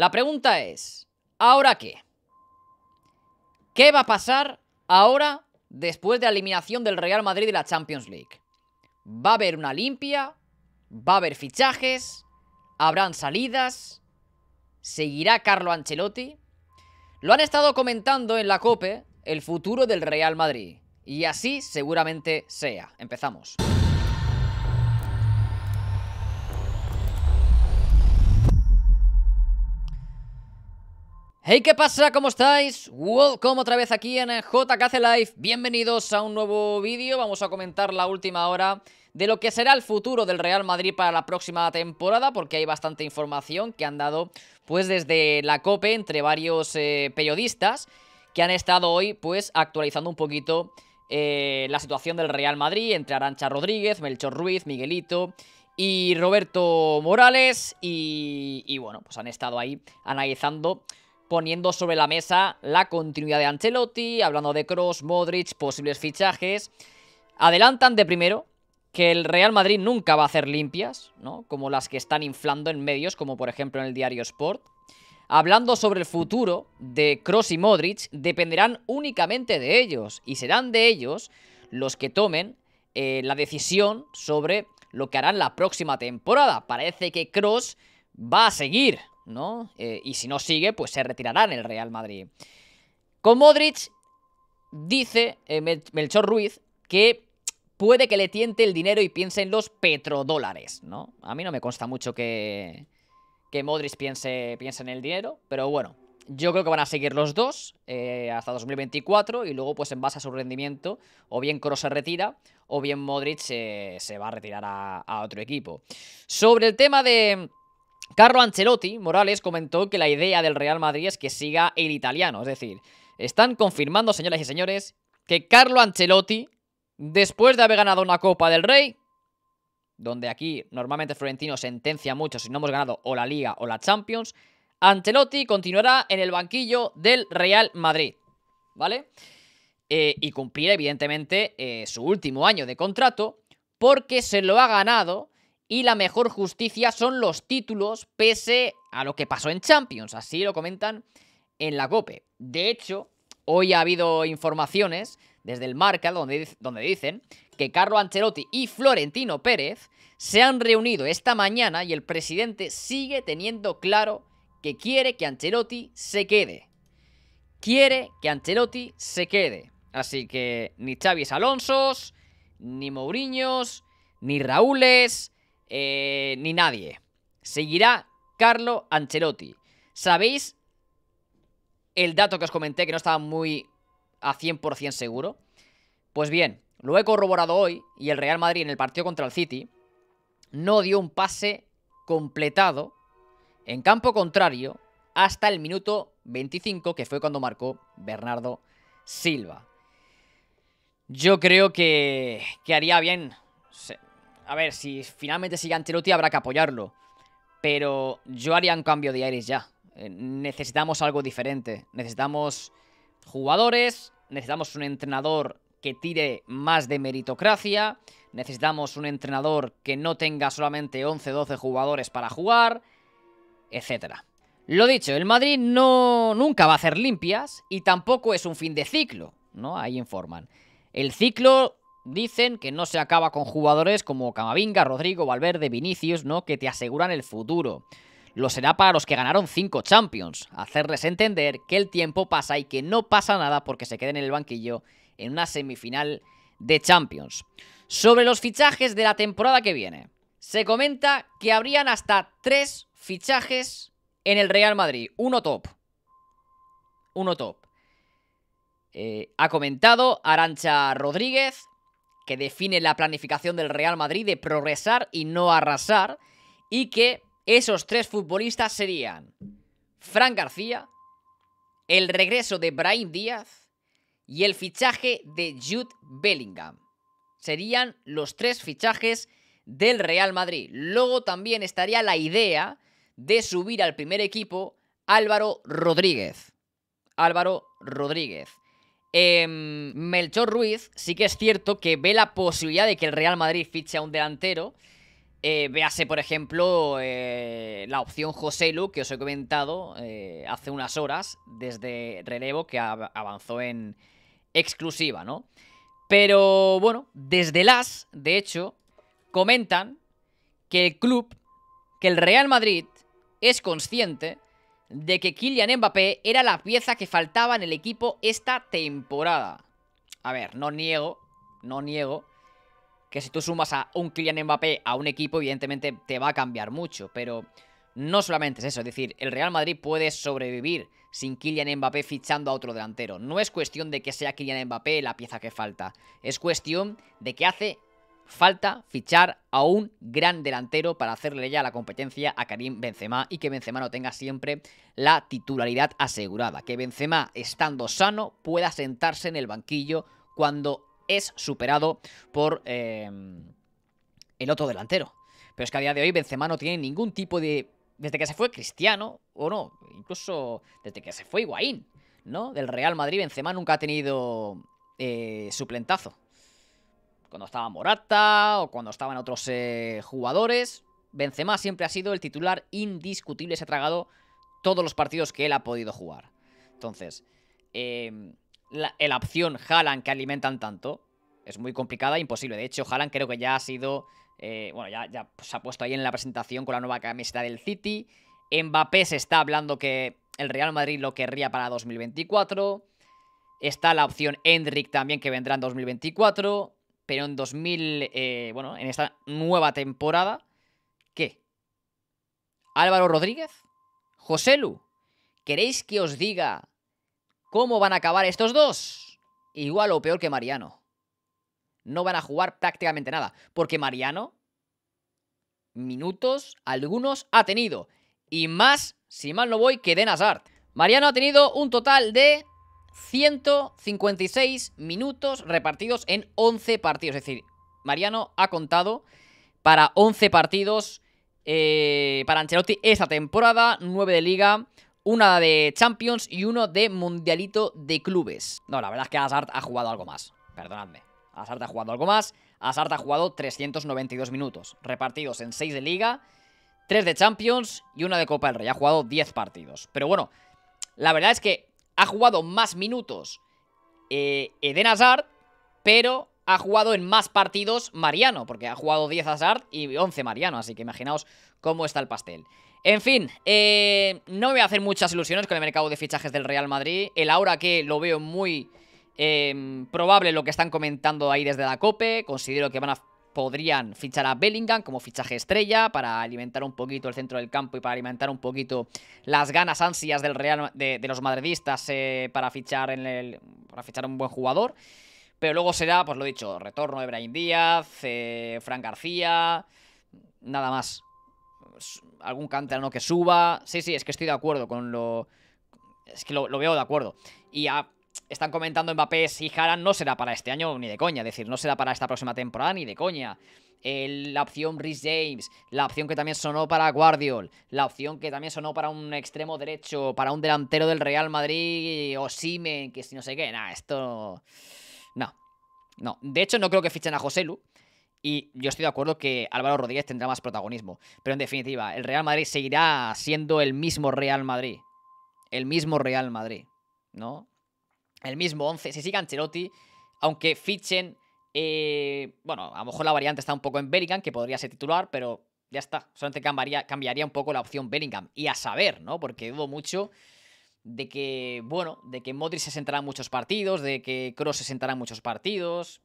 La pregunta es, ¿ahora qué? ¿Qué va a pasar ahora después de la eliminación del Real Madrid de la Champions League? ¿Va a haber una limpia? ¿Va a haber fichajes? ¿Habrán salidas? ¿Seguirá Carlo Ancelotti? Lo han estado comentando en la COPE el futuro del Real Madrid. Y así seguramente sea. Empezamos. Hey, ¿qué pasa? ¿Cómo estáis? Welcome otra vez aquí en JKC Live. Bienvenidos a un nuevo vídeo. Vamos a comentar la última hora de lo que será el futuro del Real Madrid para la próxima temporada, porque hay bastante información que han dado pues desde la COPE entre varios eh, periodistas que han estado hoy pues actualizando un poquito eh, la situación del Real Madrid entre Arancha Rodríguez, Melchor Ruiz, Miguelito y Roberto Morales y, y bueno, pues han estado ahí analizando poniendo sobre la mesa la continuidad de Ancelotti, hablando de Cross, Modric, posibles fichajes. Adelantan de primero que el Real Madrid nunca va a hacer limpias, ¿no? Como las que están inflando en medios, como por ejemplo en el diario Sport. Hablando sobre el futuro de Cross y Modric, dependerán únicamente de ellos y serán de ellos los que tomen eh, la decisión sobre lo que harán la próxima temporada. Parece que Cross va a seguir, ¿no? Eh, y si no sigue, pues se retirará en el Real Madrid. Con Modric, dice eh, Melchor Ruiz que puede que le tiente el dinero y piense en los petrodólares, ¿no? A mí no me consta mucho que, que Modric piense, en el dinero, pero bueno, yo creo que van a seguir los dos eh, hasta 2024 y luego pues en base a su rendimiento o bien Kroos se retira o bien Modric se va a retirar a, otro equipo. Sobre el tema de, Carlo Ancelotti, Morales, comentó que la idea del Real Madrid es que siga el italiano. Es decir, están confirmando, señoras y señores, que Carlo Ancelotti, después de haber ganado una Copa del Rey, donde aquí normalmente Florentino sentencia mucho si no hemos ganado o la Liga o la Champions, Ancelotti continuará en el banquillo del Real Madrid. ¿Vale? Eh, y cumplirá, evidentemente, eh, su último año de contrato, porque se lo ha ganado y la mejor justicia son los títulos pese a lo que pasó en Champions, así lo comentan en la COPE. De hecho, hoy ha habido informaciones desde el Marca donde, donde dicen que Carlo Ancelotti y Florentino Pérez se han reunido esta mañana y el presidente sigue teniendo claro que quiere que Ancelotti se quede. Quiere que Ancelotti se quede. Así que ni Xavi Alonso, ni Mourinho, ni Raúles, eh, ni nadie. Seguirá Carlo Ancelotti. ¿Sabéis el dato que os comenté que no estaba muy a 100% seguro? Pues bien, lo he corroborado hoy y el Real Madrid en el partido contra el City no dio un pase completado en campo contrario hasta el minuto 25, que fue cuando marcó Bernardo Silva. Yo creo que, que haría bien a ver, si finalmente sigue Ancelotti habrá que apoyarlo. Pero yo haría un cambio de aires ya. Eh, necesitamos algo diferente. Necesitamos jugadores, necesitamos un entrenador que tire más de meritocracia, necesitamos un entrenador que no tenga solamente 11-12 jugadores para jugar, etcétera. Lo dicho, el Madrid no nunca va a hacer limpias y tampoco es un fin de ciclo, ¿no? Ahí informan. El ciclo Dicen que no se acaba con jugadores como Camavinga, Rodrigo, Valverde, Vinicius, ¿no? Que te aseguran el futuro. Lo será para los que ganaron 5 Champions, hacerles entender que el tiempo pasa y que no pasa nada porque se queden en el banquillo en una semifinal de Champions. Sobre los fichajes de la temporada que viene, se comenta que habrían hasta 3 fichajes en el Real Madrid, uno top. Uno top. Eh, ha comentado Arancha Rodríguez, que define la planificación del Real Madrid de progresar y no arrasar, y que esos tres futbolistas serían Fran García, el regreso de Brahim Díaz y el fichaje de Jude Bellingham. Serían los tres fichajes del Real Madrid. Luego también estaría la idea de subir al primer equipo Álvaro Rodríguez. Álvaro Rodríguez. Em, Melchor Ruiz sí que es cierto que ve la posibilidad de que el Real Madrid fiche a un delantero. Eh, véase, por ejemplo, eh, la opción José Lu, que os he comentado eh, hace unas horas desde Relevo, que avanzó en exclusiva, ¿no? Pero bueno, desde las, de hecho, comentan que el club, que el Real Madrid es consciente de que Kylian Mbappé era la pieza que faltaba en el equipo esta temporada. A ver, no niego, no niego que si tú sumas a un Kylian Mbappé a un equipo, evidentemente te va a cambiar mucho, pero no solamente es eso, es decir, el Real Madrid puede sobrevivir sin Kylian Mbappé fichando a otro delantero. No es cuestión de que sea Kylian Mbappé la pieza que falta, es cuestión de que hace Falta fichar a un gran delantero para hacerle ya la competencia a Karim Benzema y que Benzema no tenga siempre la titularidad asegurada. Que Benzema, estando sano, pueda sentarse en el banquillo cuando es superado por em, el otro delantero. Pero es que a día de hoy Benzema no tiene ningún tipo de... Desde que se fue Cristiano, o no, incluso desde que se fue Higuaín, ¿no? Del Real Madrid, Benzema nunca ha tenido eh, suplentazo. Cuando estaba Morata o cuando estaban otros eh, jugadores. Benzema siempre ha sido el titular indiscutible. Se ha tragado todos los partidos que él ha podido jugar. Entonces, em, la, opción Haaland que alimentan tanto es muy complicada e imposible. De hecho, Haaland creo que ya ha sido... Eh, bueno, ya, ya se ha puesto ahí en la presentación con la nueva camiseta del City. Mbappé se está hablando que el Real Madrid lo querría para 2024. Está la opción Hendrik también que vendrá en 2024 pero en 2000, eh, bueno, en esta nueva temporada, ¿qué? Álvaro Rodríguez, José Lu, ¿queréis que os diga cómo van a acabar estos dos? Igual o peor que Mariano. No van a jugar prácticamente nada, porque Mariano minutos algunos ha tenido, y más, si mal no voy, que de Nazar. Mariano ha tenido un total de 156 minutos repartidos en 11 partidos. Es decir, Mariano ha contado para 11 partidos eh, para Ancelotti esta temporada, 9 de liga, una de Champions y uno de Mundialito de Clubes. No, la verdad es que Hazard ha jugado algo más, perdonadme. Hazard ha jugado algo más, Hazard ha jugado 392 minutos, repartidos en 6 de liga, 3 de Champions y una de Copa del Rey. Ha jugado 10 partidos. Pero bueno, la verdad es que ha jugado más minutos eh, Eden Hazard, pero ha jugado en más partidos Mariano, porque ha jugado 10 Hazard y 11 Mariano, así que imaginaos cómo está el pastel. En fin, eh, no me voy a hacer muchas ilusiones con el mercado de fichajes del Real Madrid. El ahora que lo veo muy eh, probable lo que están comentando ahí desde la COPE. Considero que van a podrían fichar a Bellingham como fichaje estrella para alimentar un poquito el centro del campo y para alimentar un poquito las ganas ansias del Real de, los madridistas eh, para fichar en el, para fichar un buen jugador. Pero luego será, pues lo dicho, retorno de Brian Díaz, Frank eh, Fran García, nada más. Algún canterano que suba. Sí, sí, es que estoy de acuerdo con lo. Es que lo, lo veo de acuerdo. Y a están comentando Mbappé si Jaran no será para este año ni de coña, es decir, no será para esta próxima temporada ni de coña. la opción Rhys James, la opción que también sonó para Guardiol, la opción que también sonó para un extremo derecho, para un delantero del Real Madrid o Simen, que si no sé qué, nada, esto... No, no. De hecho, no creo que fichen a José Joselu. Y yo estoy de acuerdo que Álvaro Rodríguez tendrá más protagonismo. Pero en definitiva, el Real Madrid seguirá siendo el mismo Real Madrid. El mismo Real Madrid, ¿no? el mismo 11, si sigue Ancelotti, aunque fichen, eh, bueno, a lo mejor la variante está un poco en Bellingham, que podría ser titular, pero ya está, solamente cambiaría, cambiaría un poco la opción Bellingham, y a saber, ¿no? Porque dudo mucho de que, bueno, de que Modric se sentará en muchos partidos, de que Kroos se sentará en muchos partidos,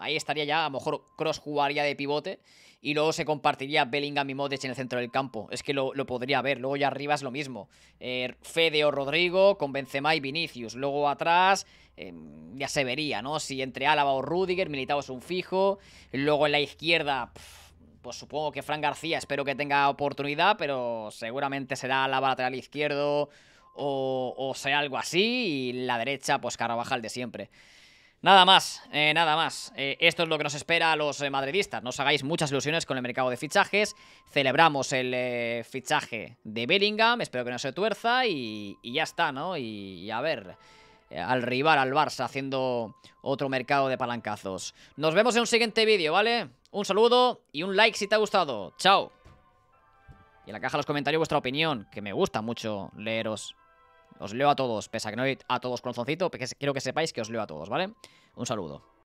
Ahí estaría ya, a lo mejor Cross jugaría de pivote y luego se compartiría Bellingham y Modric en el centro del campo. Es que lo, podría ver. Luego ya arriba es lo mismo. Eh, Fede o Rodrigo con Benzema y Vinicius. Luego atrás em, ya se vería, ¿no? Si entre Álava o Rudiger, Militao es un fijo. Luego en la izquierda... pues supongo que Fran García espero que tenga oportunidad, pero seguramente será la lateral izquierdo o, o, sea algo así, y la derecha, pues Carabajal de siempre. Nada más, eh, nada más. Eh, esto es lo que nos espera a los eh, madridistas. No os hagáis muchas ilusiones con el mercado de fichajes. Celebramos el fichaje de Bellingham, espero que no se tuerza y, ya está, ¿no? Y, a ver, al rival, al Barça, haciendo otro mercado de palancazos. Nos vemos en un siguiente vídeo, ¿vale? Un saludo y un like si te ha gustado. ¡Chao! Y en la caja de los comentarios vuestra opinión, que me gusta mucho leeros. Os leo a todos, pese a que no hay a todos zoncito, porque quiero que sepáis que os leo a todos, ¿vale? Un saludo.